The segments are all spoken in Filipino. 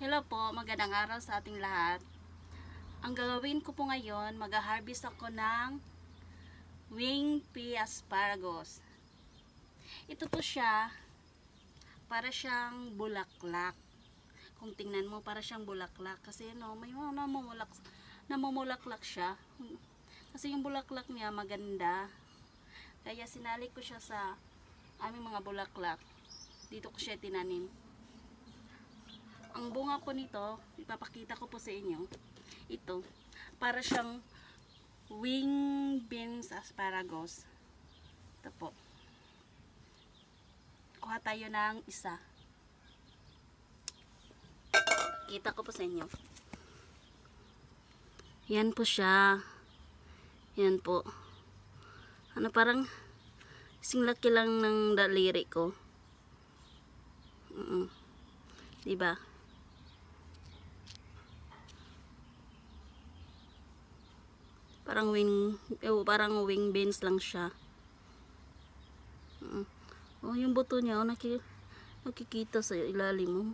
Hello po, magandang araw sa ating lahat. Ang gagawin ko po ngayon, mag-harvest ako ng wing pea asparagus. Ito po siya, para siyang bulaklak. Kung tingnan mo, para siyang bulaklak. Kasi no, may mga namumulak, namumulaklak siya. Kasi yung bulaklak niya maganda. Kaya sinali ko siya sa aming mga bulaklak. Dito ko siya tinanim. Ang bunga po nito, ipapakita ko po sa inyo. Ito, para siyang wing beans asparagus. Ito po. Kuha tayo ng isa. Kita ko po sa inyo. Yan po siya. Yan po. Ano parang singlaki lang ng daliri ko. Mm -mm. Diba? Parang wing, eh, parang wing beans lang siya. Uh, oh, yung buto niya, oh, nakik nakikita sa ilalim mo. Oh.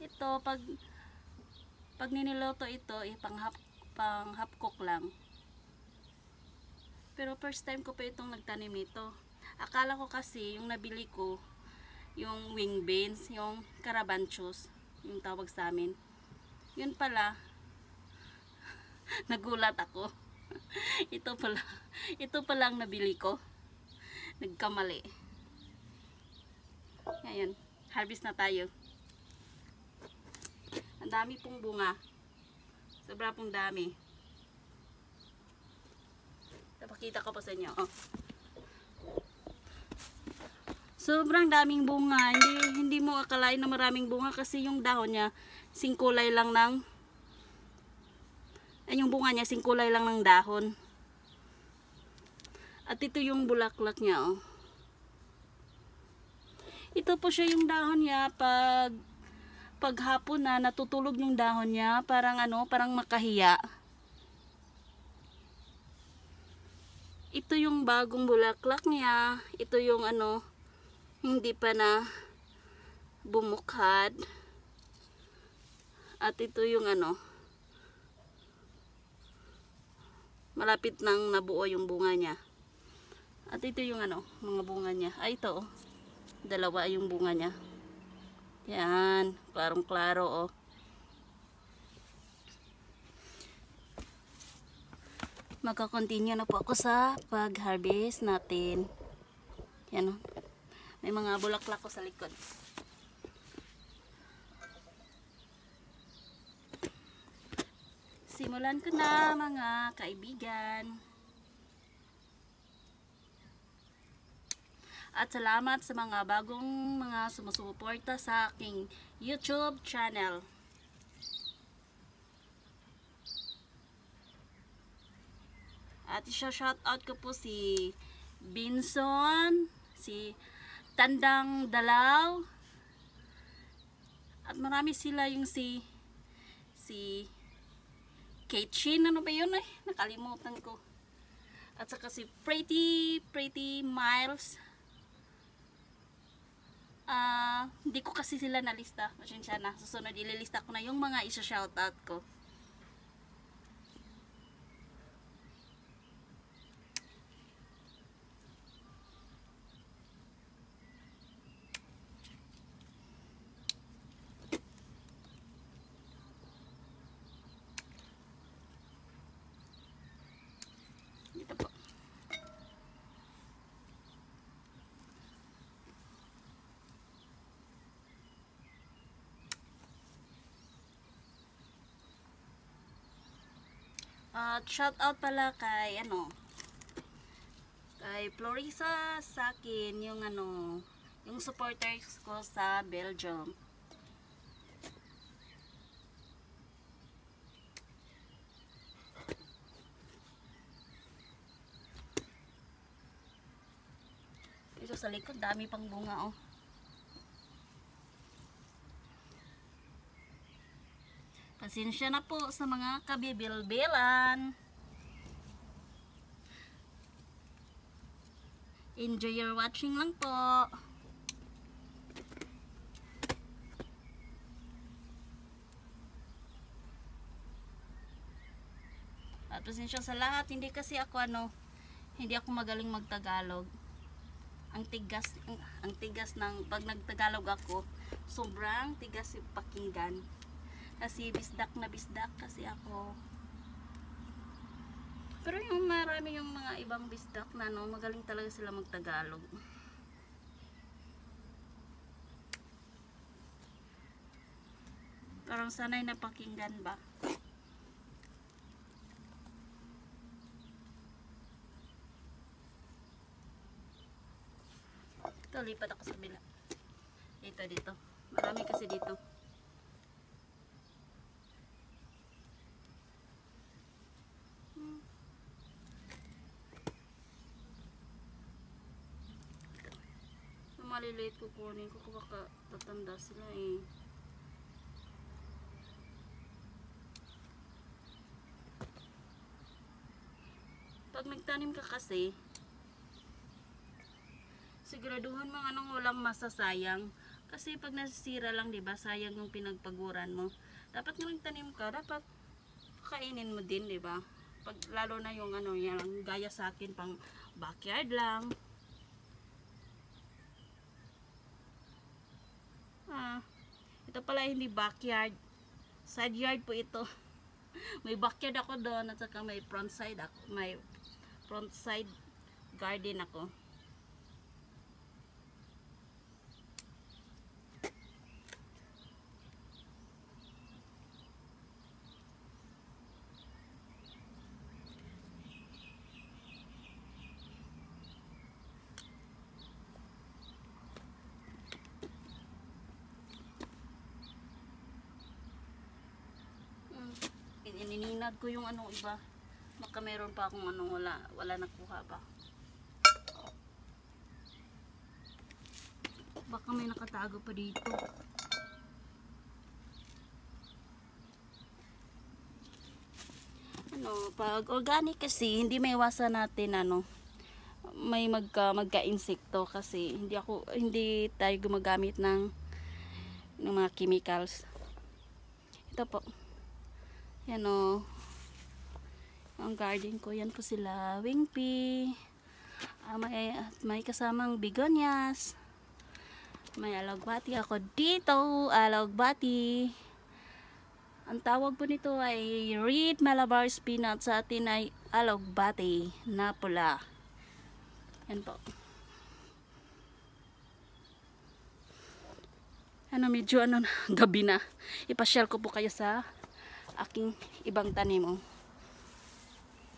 Ito, pag pag niniloto ito, eh, pang half, pang half cook lang. Pero first time ko pa itong nagtanim nito. Akala ko kasi, yung nabili ko, yung wing beans, yung carabanchos, yung tawag sa amin yun pala nagulat ako ito pala ito pala ang nabili ko nagkamali ngayon harvest na tayo ang dami pong bunga sobra pong dami napakita ko pa sa inyo oh Sobrang daming bunga. Hindi, hindi mo akalain na maraming bunga kasi yung dahon niya, singkulay lang ng ay eh, yung bunga niya, singkulay lang ng dahon. At ito yung bulaklak niya, oh. Ito po siya yung dahon niya pag paghapon na natutulog yung dahon niya, parang ano, parang makahiya. Ito yung bagong bulaklak niya. Ito yung ano, hindi pa na bumukhad at ito yung ano malapit nang nabuo yung bunga niya at ito yung ano mga bunga niya ay ah, ito oh dalawa yung bunga niya yan klarong klaro oh magkakontinue na po ako sa pag harvest natin yan oh may mga bulaklak ko sa likod. Simulan ko na mga kaibigan. At salamat sa mga bagong mga sumusuporta sa aking YouTube channel. At isa-shoutout ko po si Binson, si tandang dalaw at marami sila yung si si Kechin, ano ba yun eh? Nakalimutan ko. At saka si Pretty, Pretty Miles. Ah, uh, hindi ko kasi sila nalista. Pasensya na. Susunod, ililista ko na yung mga isa-shoutout ko. At shout out pala kay ano kay Florisa sa akin yung ano yung supporters ko sa Belgium. Ito sa likod dami pang bunga oh. Pasensya na po sa mga kabibilbilan. Enjoy your watching lang po. At pasensya sa lahat, hindi kasi ako ano, hindi ako magaling magtagalog. Ang tigas, ang, tigas ng pag nagtagalog ako, sobrang tigas yung pakinggan. Kasi bisdak na bisdak kasi ako. Pero yung marami yung mga ibang bisdak na no, magaling talaga sila magtagalog. Parang sanay na pakinggan ba? Ito, lipat ako sa bila. Dito, dito. Marami kasi dito. kukunin ko kung baka tatanda sila eh. Pag nagtanim ka kasi, siguraduhan mga nang walang masasayang. Kasi pag nasisira lang, 'di ba, sayang yung pinagpaguran mo. Dapat nang tanim ka, dapat kainin mo din, 'di ba? Pag lalo na yung ano, yung gaya sa akin pang backyard lang. Ah, ito pala hindi backyard. Side yard po ito. may backyard ako doon at saka may front side ako. May front side garden ako. nininad ko yung anong iba. Baka meron pa akong anong wala, wala nakuha ba. Baka may nakatago pa dito. Ano, pag organic kasi, hindi may iwasan natin ano, may magka magka-insekto kasi hindi ako hindi tayo gumagamit ng ng mga chemicals. Ito po. Yan o. Oh. Ang garden ko. Yan po sila. Wing pea. Ah, may, may kasamang bigonias. May alagbati ako dito. Alagbati. Ang tawag po nito ay red malabar spinach. Sa atin ay alagbati na pula. Yan po. Ano, medyo ano, gabi na. Ipasyal ko po kayo sa aking ibang tanim. Oh.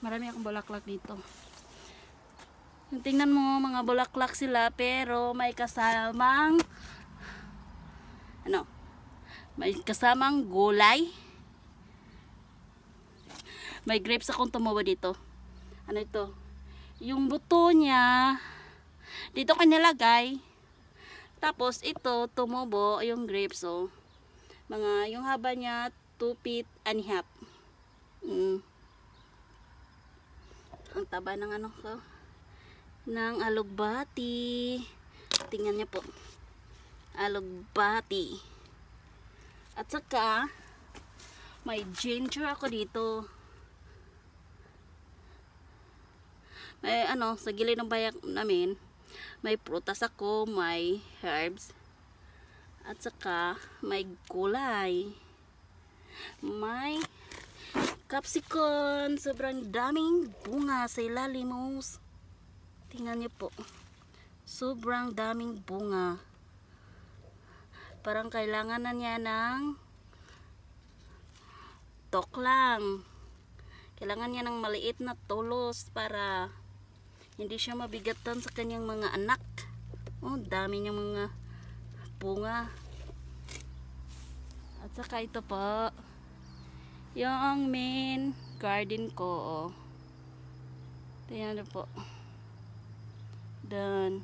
Marami akong bulaklak dito. tingnan mo, mga bulaklak sila, pero may kasamang ano, may kasamang gulay. May grapes akong tumubo dito. Ano ito? Yung buto niya, dito ko nilagay. Tapos ito, tumubo yung grapes, oh. Mga, yung haba niya, 2 feet and half. Mm. Ang taba ng ano ko. Ng alugbati. Tingnan niyo po. Alugbati. At saka, may ginger ako dito. May ano, sa gilid ng bayak namin, may prutas ako, may herbs, at saka may gulay may capsicum. Sobrang daming bunga sa ilalim. Tingnan niyo po. Sobrang daming bunga. Parang kailangan na niya ng tok lang. Kailangan niya ng maliit na tulos para hindi siya mabigatan sa kanyang mga anak. Oh, dami niyang mga bunga. At saka ito po yung main garden ko oh. tingnan na po done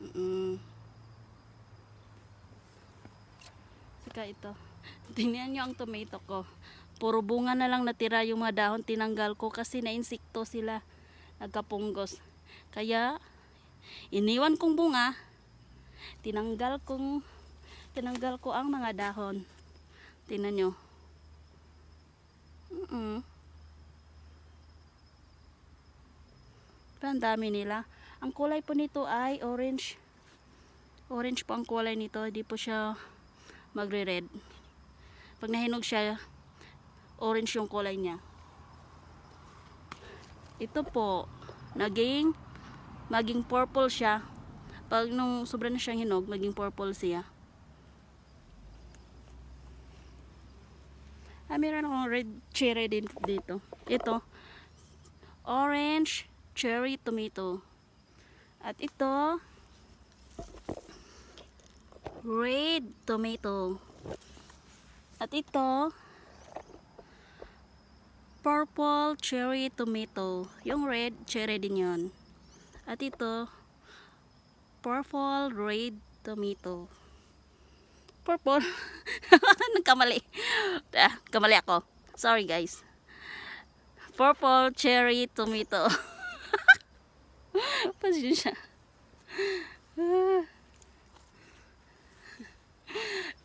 mm -mm. saka ito tingnan nyo ang tomato ko puro bunga na lang natira yung mga dahon tinanggal ko kasi nainsikto sila nagkapunggos kaya iniwan kong bunga tinanggal kong tinanggal ko ang mga dahon tingnan nyo Mm -mm. Pero ang dami nila. Ang kulay po nito ay orange. Orange po ang kulay nito. Hindi po siya magre-red. Pag nahinog siya, orange yung kulay niya. Ito po, naging maging purple siya. Pag nung sobrang na siyang hinog, maging purple siya. Ah, meron akong red cherry din dito. Ito. Orange cherry tomato. At ito. Red tomato. At ito. Purple cherry tomato. Yung red cherry din yon. At ito. Purple red tomato purple. Nagkamali. Ah, kamali ako. Sorry guys. Purple cherry tomato. siya.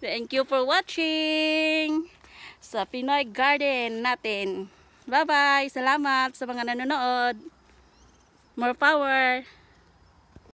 Thank you for watching sa Pinoy Garden natin. Bye-bye. Salamat sa mga nanonood. More power.